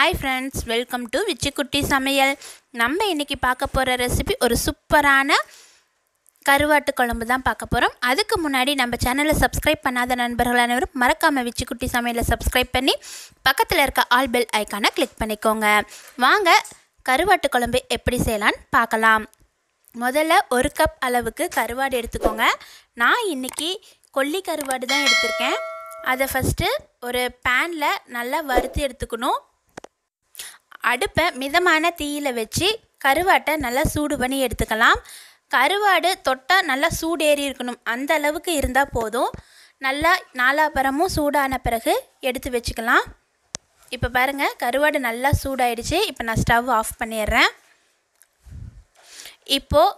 hi friends welcome to Vichikutty சமையல் நம்ம இன்றைக்கி பார்க்க போகிற ரெசிபி ஒரு சூப்பரான கருவாட்டு குழம்பு தான் பார்க்க போகிறோம் அதுக்கு முன்னாடி நம்ம சேனலை சப்ஸ்கிரைப் பண்ணாத நண்பர்கள் அனைவரும் மறக்காமல் விச்சிக்குட்டி சமையலை சப்ஸ்கிரைப் பண்ணி பக்கத்தில் இருக்க ஆல் பெல் ஐக்கானை கிளிக் பண்ணிக்கோங்க வாங்க கருவாட்டு குழம்பு எப்படி செய்யலான்னு பார்க்கலாம் முதல்ல ஒரு கப் அளவுக்கு கருவாடு எடுத்துக்கோங்க நான் இன்றைக்கி கொல்லி கருவாடு தான் எடுத்திருக்கேன் அதை ஃபஸ்ட்டு ஒரு பேனில் நல்லா வறுத்து எடுத்துக்கணும் அடுப்பை மிதமான தீயில் வச்சு கருவாட்டை நல்லா சூடு பண்ணி எடுத்துக்கலாம் கருவாடு தொட்டால் நல்லா சூடேறி இருக்கணும் அந்த அளவுக்கு இருந்தால் போதும் நல்லா நாலாபரமும் சூடான பிறகு எடுத்து வச்சுக்கலாம் இப்போ பாருங்கள் கருவாடு நல்லா சூடாயிடுச்சு இப்போ நான் ஸ்டவ் ஆஃப் பண்ணிடுறேன் இப்போது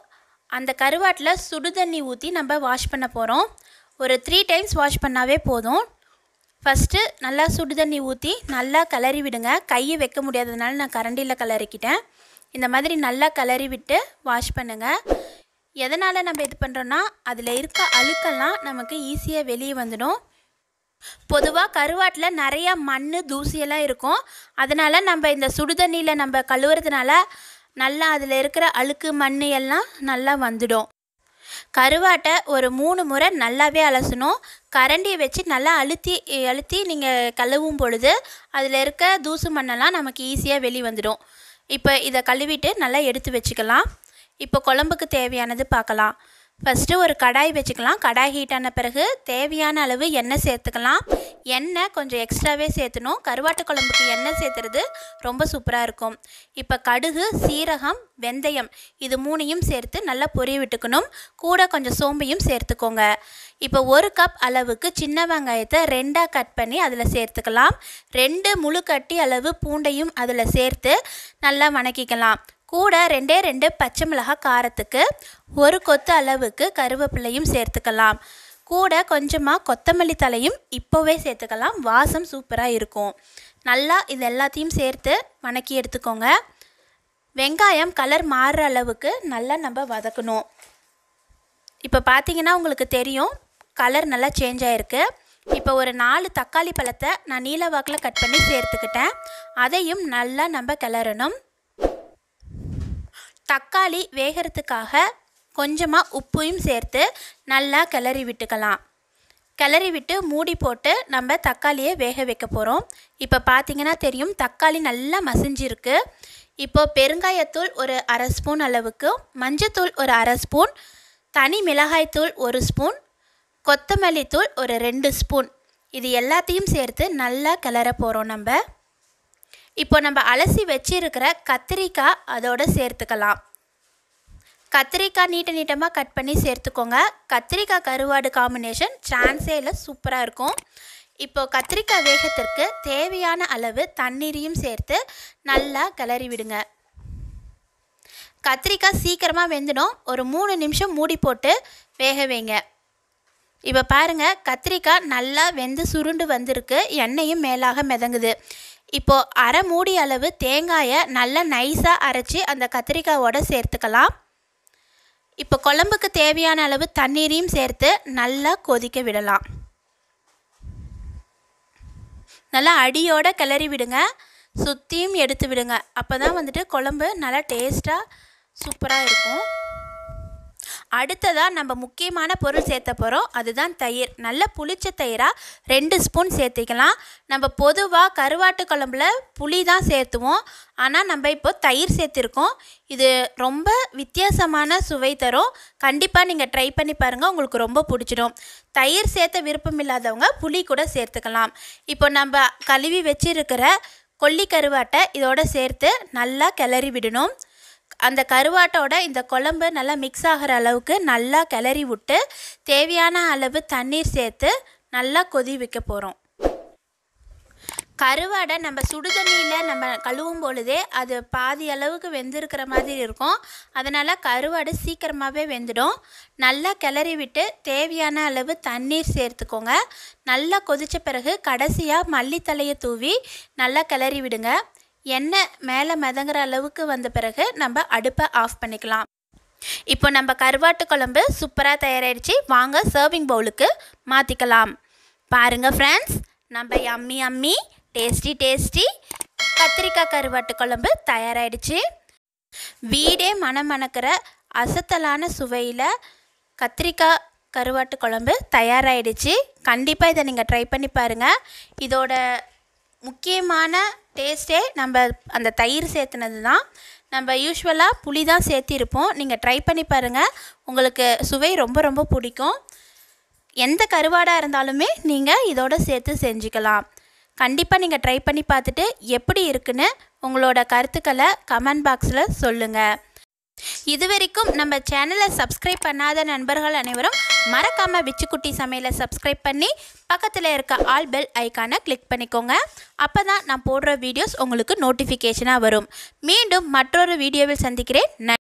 அந்த கருவாட்டில் சுடு தண்ணி ஊற்றி நம்ம வாஷ் பண்ண போகிறோம் ஒரு த்ரீ டைம்ஸ் வாஷ் பண்ணாவே போதும் ஃபஸ்ட்டு நல்லா சுடு தண்ணி ஊற்றி நல்லா கிளறி விடுங்க கையை வைக்க முடியாததுனால நான் கரண்டியில் கிளறிக்கிட்டேன் இந்த மாதிரி நல்லா கிளறி விட்டு வாஷ் பண்ணுங்கள் எதனால் நம்ம இது பண்ணுறோன்னா அதில் இருக்க அழுக்கெல்லாம் நமக்கு ஈஸியாக வெளியே வந்துடும் பொதுவாக கருவாட்டில் நிறையா மண் தூசியெல்லாம் இருக்கும் அதனால் நம்ம இந்த சுடு தண்ணியில் நம்ம கழுவுறதுனால நல்லா அதில் இருக்கிற அழுக்கு மண் எல்லாம் நல்லா வந்துடும் கருவாட்டை ஒரு மூணு முறை நல்லாவே அலசணும் கரண்டியை வச்சு நல்லா அழுத்தி அழுத்தி நீங்கள் கழுவும் பொழுது அதில் இருக்க தூசு மண்ணெல்லாம் நமக்கு ஈஸியாக வெளி வந்துடும் இப்போ இதை கழுவிட்டு நல்லா எடுத்து வச்சுக்கலாம் இப்போ குழம்புக்கு தேவையானது பார்க்கலாம் ஃபஸ்ட்டு ஒரு கடாய் வச்சுக்கலாம் கடாய் ஹீட் ஆன பிறகு தேவையான அளவு எண்ணெய் சேர்த்துக்கலாம் எண்ணெய் கொஞ்சம் எக்ஸ்ட்ராவே சேர்த்துணும் கருவாட்டு குழம்புக்கு எண்ணெய் சேர்த்துறது ரொம்ப சூப்பராக இருக்கும் இப்போ கடுகு சீரகம் வெந்தயம் இது மூணையும் சேர்த்து நல்லா பொரிய விட்டுக்கணும் கூட கொஞ்சம் சோம்பையும் சேர்த்துக்கோங்க இப்போ ஒரு கப் அளவுக்கு சின்ன வெங்காயத்தை ரெண்டாக கட் பண்ணி அதில் சேர்த்துக்கலாம் ரெண்டு முழு கட்டி அளவு பூண்டையும் அதில் சேர்த்து நல்லா வணக்கிக்கலாம் கூட ரெண்டே ரெண்டு பச்சை மிளகாய் காரத்துக்கு ஒரு கொத்து அளவுக்கு கருவேப்பிலையும் சேர்த்துக்கலாம் கூட கொஞ்சமாக கொத்தமல்லி தலையும் இப்போவே சேர்த்துக்கலாம் வாசம் சூப்பராக இருக்கும் நல்லா இது எல்லாத்தையும் சேர்த்து வணக்கி எடுத்துக்கோங்க வெங்காயம் கலர் மாறுற அளவுக்கு நல்லா நம்ம வதக்கணும் இப்போ பார்த்தீங்கன்னா உங்களுக்கு தெரியும் கலர் நல்லா சேஞ்ச் ஆகிருக்கு இப்போ ஒரு நாலு தக்காளி பழத்தை நான் நீல வாக்கில் கட் பண்ணி சேர்த்துக்கிட்டேன் அதையும் நல்லா நம்ம கிளறணும் தக்காளி வேகிறதுக்காக கொஞ்சமாக உப்பையும் சேர்த்து நல்லா கிளறி விட்டுக்கலாம் கிளறி விட்டு மூடி போட்டு நம்ம தக்காளியை வேக வைக்க போகிறோம் இப்போ பார்த்திங்கன்னா தெரியும் தக்காளி நல்லா மசிஞ்சிருக்கு இப்போ பெருங்காயத்தூள் ஒரு அரை ஸ்பூன் அளவுக்கு மஞ்சத்தூள் ஒரு அரை ஸ்பூன் தனி மிளகாய்த்தூள் ஒரு ஸ்பூன் கொத்தமல்லி தூள் ஒரு ரெண்டு ஸ்பூன் இது எல்லாத்தையும் சேர்த்து நல்லா கிளற போகிறோம் நம்ம இப்போ நம்ம அலசி வச்சிருக்கிற கத்திரிக்காய் அதோடு சேர்த்துக்கலாம் கத்திரிக்காய் நீட்ட நீட்டமாக கட் பண்ணி சேர்த்துக்கோங்க கத்திரிக்காய் கருவாடு காம்பினேஷன் சான்ஸே இல்லை சூப்பராக இருக்கும் இப்போ கத்திரிக்காய் வேகத்திற்கு தேவையான அளவு தண்ணீரையும் சேர்த்து நல்லா கிளறி விடுங்க கத்திரிக்காய் சீக்கிரமாக வெந்துடும் ஒரு மூணு நிமிஷம் மூடி போட்டு வேக வைங்க இப்போ பாருங்கள் கத்திரிக்காய் நல்லா வெந்து சுருண்டு வந்திருக்கு எண்ணெயும் மேலாக மிதங்குது இப்போது அரை மூடி அளவு தேங்காயை நல்லா நைஸாக அரைச்சி அந்த கத்திரிக்காயோடு சேர்த்துக்கலாம் இப்போ குழம்புக்கு தேவையான அளவு தண்ணீரையும் சேர்த்து நல்லா கொதிக்க விடலாம் நல்லா அடியோடு கிளறி விடுங்க சுற்றியும் எடுத்து விடுங்க அப்போ தான் வந்துட்டு குழம்பு நல்லா டேஸ்ட்டாக சூப்பராக இருக்கும் அடுத்ததாக நம்ம முக்கியமான பொருள் சேர்த்த போகிறோம் அதுதான் தயிர் நல்ல புளிச்ச தயிராக ரெண்டு ஸ்பூன் சேர்த்துக்கலாம் நம்ம பொதுவாக கருவாட்டு குழம்புல புளி தான் சேர்த்துவோம் ஆனால் நம்ம இப்போ தயிர் சேர்த்துருக்கோம் இது ரொம்ப வித்தியாசமான சுவை தரும் கண்டிப்பாக நீங்கள் ட்ரை பண்ணி பாருங்கள் உங்களுக்கு ரொம்ப பிடிச்சிடும் தயிர் சேர்த்த விருப்பம் இல்லாதவங்க புளி கூட சேர்த்துக்கலாம் இப்போ நம்ம கழுவி வச்சுருக்கிற கொல்லி கருவாட்டை இதோட சேர்த்து நல்லா கிளறி விடணும் அந்த கருவாட்டோட இந்த குழம்பு நல்லா மிக்ஸ் ஆகிற அளவுக்கு நல்லா கிளறி விட்டு தேவையான அளவு தண்ணீர் சேர்த்து நல்லா கொதி வைக்க போகிறோம் கருவாடை நம்ம சுடுதண்ணியில் நம்ம கழுவும் பொழுதே அது பாதி அளவுக்கு வெந்திருக்கிற மாதிரி இருக்கும் அதனால் கருவாடு சீக்கிரமாகவே வெந்துடும் நல்லா கிளறி விட்டு தேவையான அளவு தண்ணீர் சேர்த்துக்கோங்க நல்லா கொதித்த பிறகு கடைசியாக மல்லித்தலையை தூவி நல்லா கிளறி விடுங்க எண்ணெய் மேலே மிதங்குற அளவுக்கு வந்த பிறகு நம்ம அடுப்பை ஆஃப் பண்ணிக்கலாம் இப்போ நம்ம கருவாட்டு குழம்பு சூப்பராக தயாராகிடுச்சு வாங்க சர்விங் பவுலுக்கு மாற்றிக்கலாம் பாருங்கள் ஃப்ரெண்ட்ஸ் நம்ம அம்மி அம்மி டேஸ்டி டேஸ்டி கத்திரிக்காய் கருவாட்டு குழம்பு தயாராகிடுச்சு வீடே மனம் மணக்கிற அசத்தலான சுவையில் கத்திரிக்காய் கருவாட்டு குழம்பு தயாராகிடுச்சு கண்டிப்பாக இதை நீங்கள் ட்ரை பண்ணி பாருங்கள் இதோட முக்கியமான டேஸ்ட்டே நம்ம அந்த தயிர் சேர்த்துனது தான் நம்ம யூஸ்வலாக புளி தான் சேர்த்திருப்போம் நீங்கள் ட்ரை பண்ணி பாருங்கள் உங்களுக்கு சுவை ரொம்ப ரொம்ப பிடிக்கும் எந்த கருவாடாக இருந்தாலுமே நீங்கள் இதோட சேர்த்து செஞ்சுக்கலாம் கண்டிப்பாக நீங்கள் ட்ரை பண்ணி பார்த்துட்டு எப்படி இருக்குன்னு உங்களோட கருத்துக்களை கமெண்ட் பாக்ஸில் சொல்லுங்கள் இது வரைக்கும் நம்ம சேனலை சப்ஸ்கிரைப் பண்ணாத நண்பர்கள் அனைவரும் மறக்காமல் பிச்சுக்குட்டி சமையலை சப்ஸ்கிரைப் பண்ணி பக்கத்தில் இருக்க ஆல் பெல் ஐக்கானை கிளிக் பண்ணிக்கோங்க அப்போ தான் நான் போடுற வீடியோஸ் உங்களுக்கு நோட்டிஃபிகேஷனாக வரும் மீண்டும் மற்றொரு வீடியோவில் சந்திக்கிறேன்